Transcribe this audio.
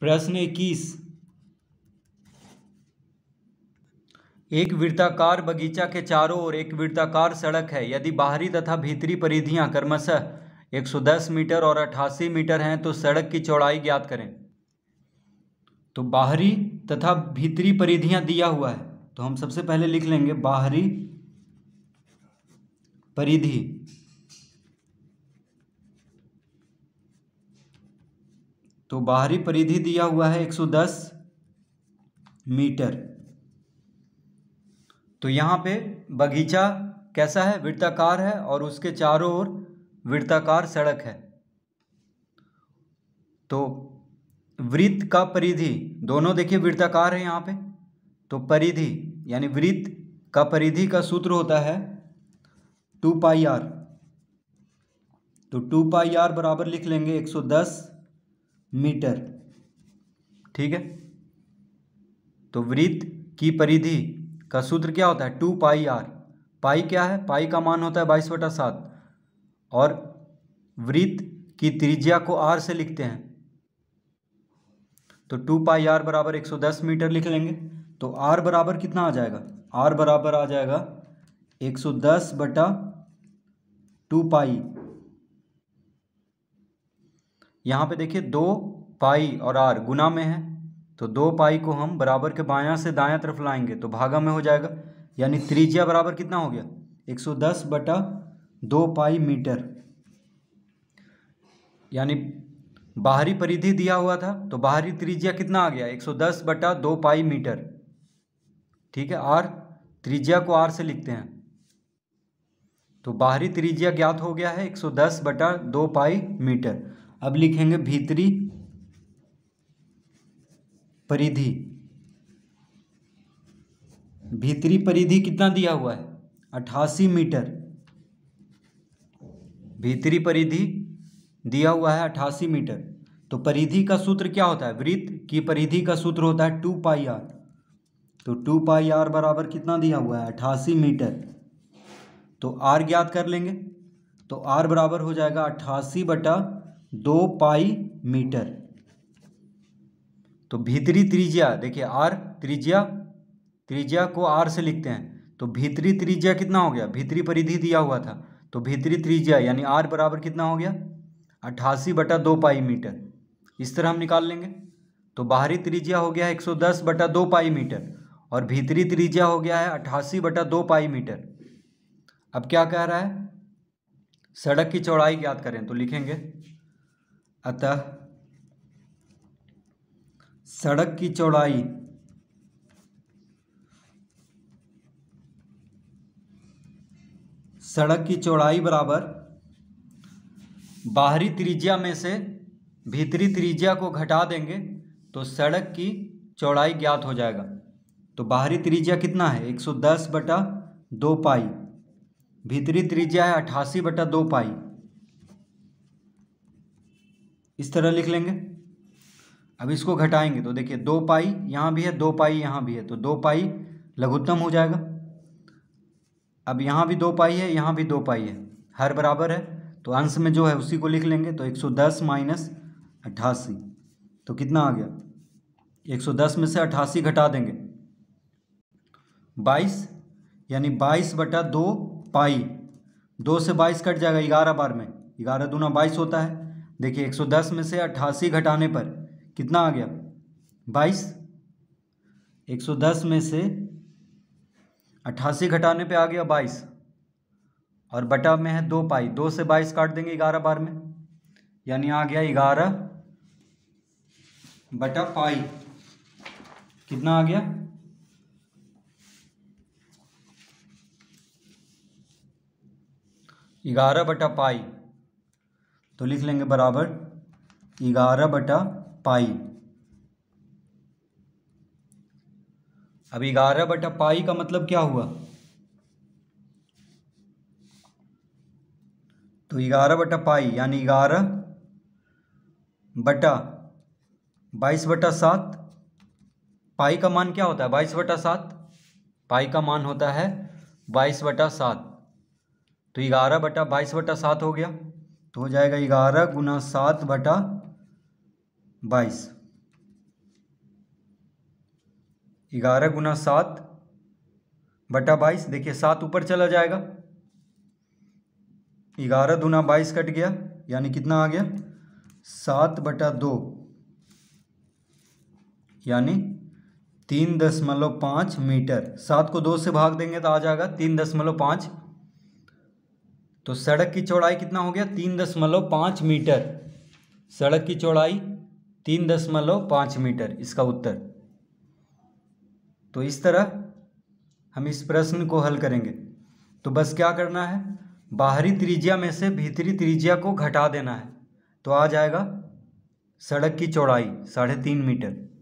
प्रश्न इक्कीस एक वृत्ताकार बगीचा के चारों ओर एक वृत्ताकार सड़क है यदि बाहरी तथा भीतरी परिधियां क्रमशः 110 मीटर और 88 मीटर हैं तो सड़क की चौड़ाई ज्ञात करें तो बाहरी तथा भीतरी परिधियां दिया हुआ है तो हम सबसे पहले लिख लेंगे बाहरी परिधि तो बाहरी परिधि दिया हुआ है 110 मीटर तो यहाँ पे बगीचा कैसा है वृत्ताकार है और उसके चारों ओर वृत्ताकार सड़क है तो वृत्त का परिधि दोनों देखिए वृत्ताकार है यहाँ पे तो परिधि यानी वृत्त का परिधि का सूत्र होता है टू पाई आर तो टू पाई आर बराबर लिख लेंगे एक सौ दस मीटर ठीक है तो वृत्त की परिधि का सूत्र क्या होता है टू पाई आर पाई क्या है पाई का मान होता है बाईस वटा सात और वृत्त की त्रिज्या को आर से लिखते हैं तो टू पाई आर बराबर एक सौ दस मीटर लिख लेंगे तो आर बराबर कितना आ जाएगा आर बराबर आ जाएगा एक सौ दस बटा टू पाई यहाँ पे देखिए दो पाई और आर गुना में है तो दो पाई को हम बराबर के बायां से दायां तरफ लाएंगे तो भागा में हो जाएगा यानी त्रिज्या बराबर कितना हो गया 110 बटा दो पाई मीटर यानी बाहरी परिधि दिया हुआ था तो बाहरी त्रिज्या कितना आ गया 110 बटा दो पाई मीटर ठीक है आर त्रिज्या को आर से लिखते हैं तो बाहरी त्रिज्या ज्ञात हो गया है 110 बटा दो पाई मीटर अब लिखेंगे भीतरी परिधि भीतरी परिधि कितना दिया हुआ है अट्ठासी मीटर भीतरी परिधि दिया हुआ है अट्ठासी मीटर तो परिधि का सूत्र क्या होता है वृत्त की परिधि का सूत्र होता है टू पाई आर तो टू पाई आर बराबर कितना दिया हुआ है अट्ठासी मीटर तो आर ज्ञात कर लेंगे तो आर बराबर हो जाएगा अट्ठासी बटा दो पाई मीटर तो भीतरी त्रिज्या देखिए आर त्रिज्या त्रिज्या को आर से लिखते हैं तो भीतरी त्रिज्या कितना हो गया भीतरी परिधि दिया हुआ था तो भीतरी त्रिज्या यानी आर बराबर कितना हो गया अट्ठासी बटा दो पाई मीटर इस तरह हम निकाल लेंगे तो बाहरी त्रिज्या हो गया है एक सौ दस बटा दो पाई मीटर और भीतरी त्रिज्या हो गया है अट्ठासी बटा दो पाई मीटर अब क्या कह रहा है सड़क की चौड़ाई याद करें तो लिखेंगे अतः सड़क की चौड़ाई सड़क की चौड़ाई बराबर बाहरी त्रिज्या में से भीतरी त्रिज्या को घटा देंगे तो सड़क की चौड़ाई ज्ञात हो जाएगा तो बाहरी त्रिज्या कितना है 110 बटा दो पाई भीतरी त्रिज्या है 88 बटा दो पाई इस तरह लिख लेंगे अब इसको घटाएंगे तो देखिए दो पाई यहाँ भी है दो पाई यहाँ भी है तो दो पाई लघुत्तम हो जाएगा अब यहाँ भी दो पाई है यहाँ भी दो पाई है हर बराबर है तो अंश में जो है उसी को लिख लेंगे तो 110 माइनस अट्ठासी तो कितना आ गया 110 में से अट्ठासी घटा देंगे 22 यानी 22 बटा दो पाई दो से 22 कट जाएगा ग्यारह बार में ग्यारह दूना बाईस होता है देखिए 110 में से 88 घटाने पर कितना आ गया 22 110 में से 88 घटाने पे आ गया 22 और बटा में है दो पाई दो से 22 काट देंगे ग्यारह बार में यानी आ गया ग्यारह बटा पाई कितना आ गया ग्यारह बटा पाई तो लिख लेंगे बराबर ग्यारह बटा पाई अब ग्यारह बटा पाई का मतलब क्या हुआ तो ग्यारह बटा पाई यानी ग्यारह बटा बाईस बटा सात पाई का मान क्या होता है बाईस बटा सात पाई का मान होता है बाईस बटा सात तो ग्यारह बटा बाईस बटा सात हो गया तो हो जाएगा ग्यारह गुना सात बटा बाईस ग्यारह गुना सात बटा बाईस देखिए सात ऊपर चला जाएगा ग्यारह दुना बाईस कट गया यानी कितना आ गया सात बटा दो यानी तीन दशमलव पाँच मीटर सात को दो से भाग देंगे तो आ जाएगा तीन दशमलव पाँच तो सड़क की चौड़ाई कितना हो गया तीन दशमलव पाँच मीटर सड़क की चौड़ाई तीन दशमलव पाँच मीटर इसका उत्तर तो इस तरह हम इस प्रश्न को हल करेंगे तो बस क्या करना है बाहरी त्रिज्या में से भीतरी त्रिज्या को घटा देना है तो आ जाएगा सड़क की चौड़ाई साढ़े तीन मीटर